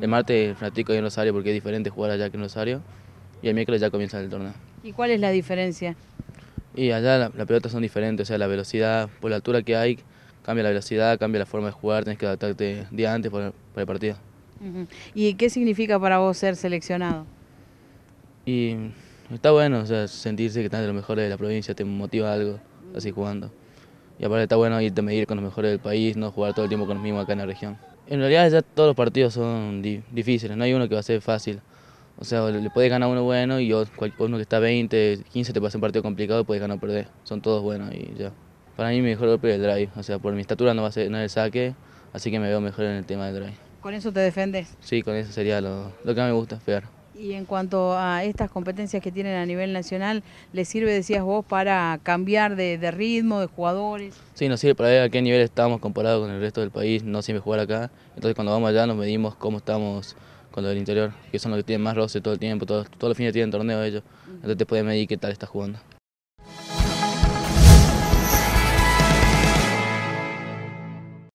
El martes practico ahí en Rosario porque es diferente jugar allá que en Rosario. Y el miércoles ya comienza el torneo. ¿Y cuál es la diferencia? Y allá las la pelotas son diferentes, o sea, la velocidad, por la altura que hay, cambia la velocidad, cambia la forma de jugar, tienes que adaptarte día antes para, el partido. ¿Y qué significa para vos ser seleccionado? Y está bueno, sea, sentirse que estás de los mejores de la provincia, te motiva algo, así jugando. Y aparte está bueno irte a medir con los mejores del país, no jugar todo el tiempo con los mismos acá en la región. En realidad ya todos los partidos son difíciles, no hay uno que va a ser fácil. O sea, le puedes ganar uno bueno y uno que está 20, 15 te pasa un partido complicado y puedes ganar o perder. Son todos buenos y ya. Para mí mi mejor golpe es el drive, o sea, por mi estatura no va a ser no es el saque, así que me veo mejor en el tema del drive. ¿Con eso te defendes? Sí, con eso sería lo, lo que más me gusta, pegar. Y en cuanto a estas competencias que tienen a nivel nacional, ¿les sirve, decías vos, para cambiar de, ritmo, de jugadores? Sí, nos sirve para ver a qué nivel estamos comparado con el resto del país, no siempre jugar acá. Entonces cuando vamos allá nos medimos cómo estamos con los del interior, que son los que tienen más roce todo el tiempo, todos, todos los fines tienen torneo ellos. Entonces te pueden medir qué tal estás jugando.